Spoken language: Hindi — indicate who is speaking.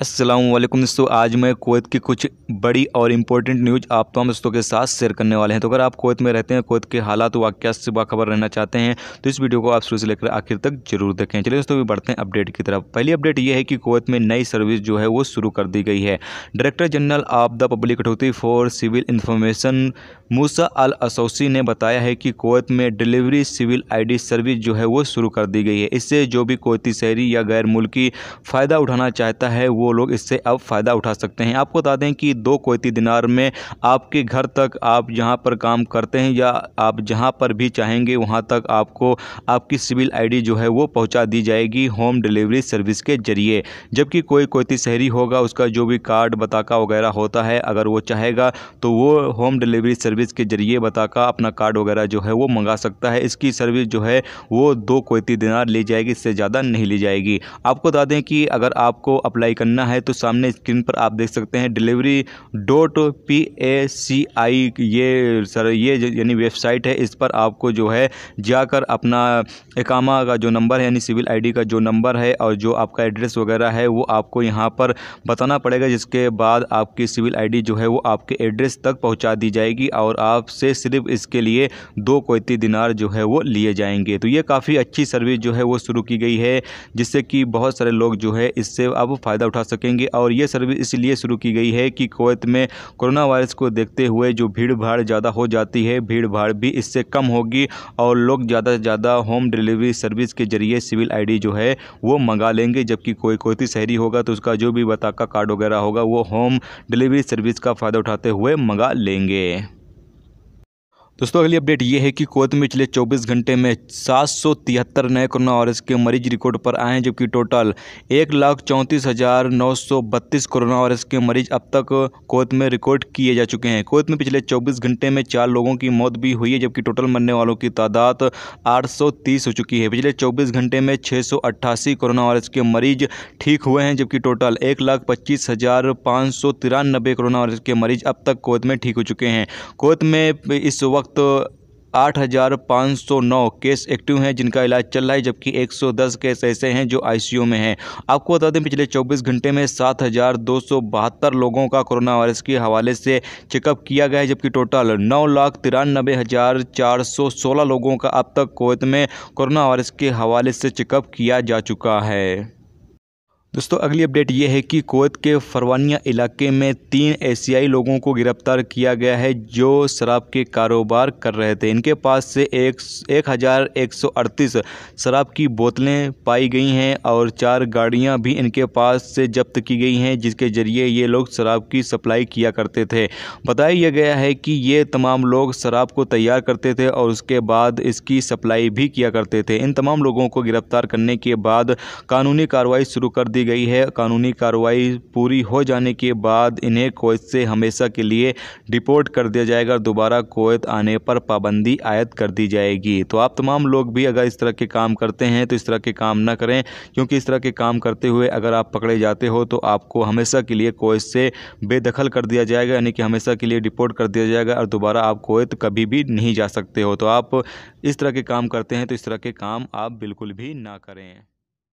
Speaker 1: अस्सलाम वालेकुम दोस्तों आज मैं कोत की कुछ बड़ी और इम्पोर्टेंट न्यूज आप तमाम दोस्तों के साथ शेयर करने वाले हैं तो अगर आप कोत में रहते हैं कोत के हालात वाक्य से बाखबर रहना चाहते हैं तो इस वीडियो को आप शुरू से लेकर आखिर तक जरूर देखें चलिए दोस्तों भी बढ़ते हैं अपडेट की तरफ पहली अपडेट ये है कि कोत में नई सर्विस जो है वो शुरू कर दी गई है director general of the public कटौती for civil information Musa Al Asousi ने बताया है कि कोत में डिलीवरी सिविल आईडी सर्विस जो है वो शुरू कर दी गई है इससे जो भी कोती शहरी या गैर मुल्की फ़ायदा उठाना चाहता है वो लोग इससे अब फ़ायदा उठा सकते हैं आपको बता दें कि दो कोती दिनार में आपके घर तक आप जहाँ पर काम करते हैं या आप जहाँ पर भी चाहेंगे वहाँ तक आपको आपकी सिविल आई जो है वो पहुँचा दी जाएगी होम डिलीवरी सर्विस के जरिए जबकि कोई कोयती शहरी होगा उसका जो भी कार्ड बताका वगैरह होता है अगर वो चाहेगा तो वो होम डिलीवरी सर्विस सर्विस के ज़रिए बताकर अपना कार्ड वगैरह जो है वो मंगा सकता है इसकी सर्विस जो है वो दो कोती दिनार ली जाएगी इससे ज़्यादा नहीं ली जाएगी आपको बता दें कि अगर आपको अप्लाई करना है तो सामने स्क्रीन पर आप देख सकते हैं delivery dot P A C I ये सर ये यानी वेबसाइट है इस पर आपको जो है जाकर अपना एकामा का जो नंबर है यानी सिविल आईडी का जो नंबर है और जो आपका एड्रेस वगैरह है वो आपको यहाँ पर बताना पड़ेगा जिसके बाद आपकी सिविल आईडी जो है वो आपके एड्रेस तक पहुँचा दी जाएगी और और आपसे सिर्फ इसके लिए दो कोती दिनार जो है वो लिए जाएंगे तो ये काफ़ी अच्छी सर्विस जो है वो शुरू की गई है जिससे कि बहुत सारे लोग जो है इससे अब फ़ायदा उठा सकेंगे और ये सर्विस इसलिए शुरू की गई है कि कोत में कोरोना वायरस को देखते हुए जो भीड़ भाड़ ज़्यादा हो जाती है भीड़ भाड़ भी इससे कम होगी और लोग ज़्यादा से ज़्यादा होम डिलीवरी सर्विस के ज़रिए सिविल आई जो है वो मंगा लेंगे जबकि कोई कोयती शहरी होगा तो उसका जो भी बताका कार्ड वगैरह होगा वो होम डिलीवरी सर्विस का फ़ायदा उठाते हुए मंगा लेंगे दोस्तों अगली अपडेट ये है कि कोत में पिछले 24 घंटे में सात नए कोरोना वायरस के मरीज रिकॉर्ड पर आए हैं जबकि टोटल एक लाख चौंतीस हज़ार नौ सौ बत्तीस कोरोना वायरस के मरीज अब तक कोत में रिकॉर्ड किए जा चुके हैं कोत में पिछले 24 घंटे में चार लोगों की मौत भी हुई है जबकि टोटल मरने वालों की तादाद आठ हो चुकी है पिछले चौबीस घंटे में छः कोरोना वायरस के मरीज ठीक हुए हैं जबकि टोटल एक लाख पच्चीस हज़ार पाँच सौ तिरानबे कोरोना वायरस के मरीज अब तक कोत में ठीक हो चुके हैं कोत में इस वक्त वक्त आठ हज़ार पाँच सौ नौ केस एक्टिव हैं जिनका इलाज चल रहा है जबकि एक सौ दस केस ऐसे हैं जो आईसीयू में हैं आपको बता दें पिछले चौबीस घंटे में सात हज़ार दो सौ बहत्तर लोगों का कोरोना वायरस के हवाले से चेकअप किया गया है जबकि टोटल नौ लाख तिरानबे हज़ार चार सौ सोलह लोगों का अब तक कोवैत में कोरोना वायरस के हवाले से चेकअप किया जा चुका है दोस्तों अगली अपडेट ये है कि कोत के फरवानिया इलाके में तीन एशियाई लोगों को गिरफ्तार किया गया है जो शराब के कारोबार कर रहे थे इनके पास से एक एक हज़ार एक सौ अड़तीस शराब की बोतलें पाई गई हैं और चार गाड़ियां भी इनके पास से जब्त की गई हैं जिसके ज़रिए ये लोग शराब की सप्लाई किया करते थे बताया गया है कि ये तमाम लोग शराब को तैयार करते थे और उसके बाद इसकी सप्लाई भी किया करते थे इन तमाम लोगों को गिरफ्तार करने के बाद कानूनी कार्रवाई शुरू कर दी दी गई है कानूनी कार्रवाई पूरी हो जाने के बाद इन्हें कोयत से हमेशा के लिए डिपोर्ट कर दिया जाएगा दोबारा कोत आने पर पाबंदी आयद कर दी जाएगी तो आप तमाम लोग भी अगर इस तरह के काम करते हैं तो इस तरह के काम ना करें क्योंकि इस तरह के काम करते हुए अगर आप पकड़े जाते हो तो आपको हमेशा के लिए कोयत से बेदखल कर दिया जाएगा यानी कि हमेशा के लिए डिपोर्ट कर दिया जाएगा और दोबारा आप कोयत कभी भी नहीं जा सकते हो तो आप इस तरह के काम करते हैं तो इस तरह के काम आप बिल्कुल भी ना करें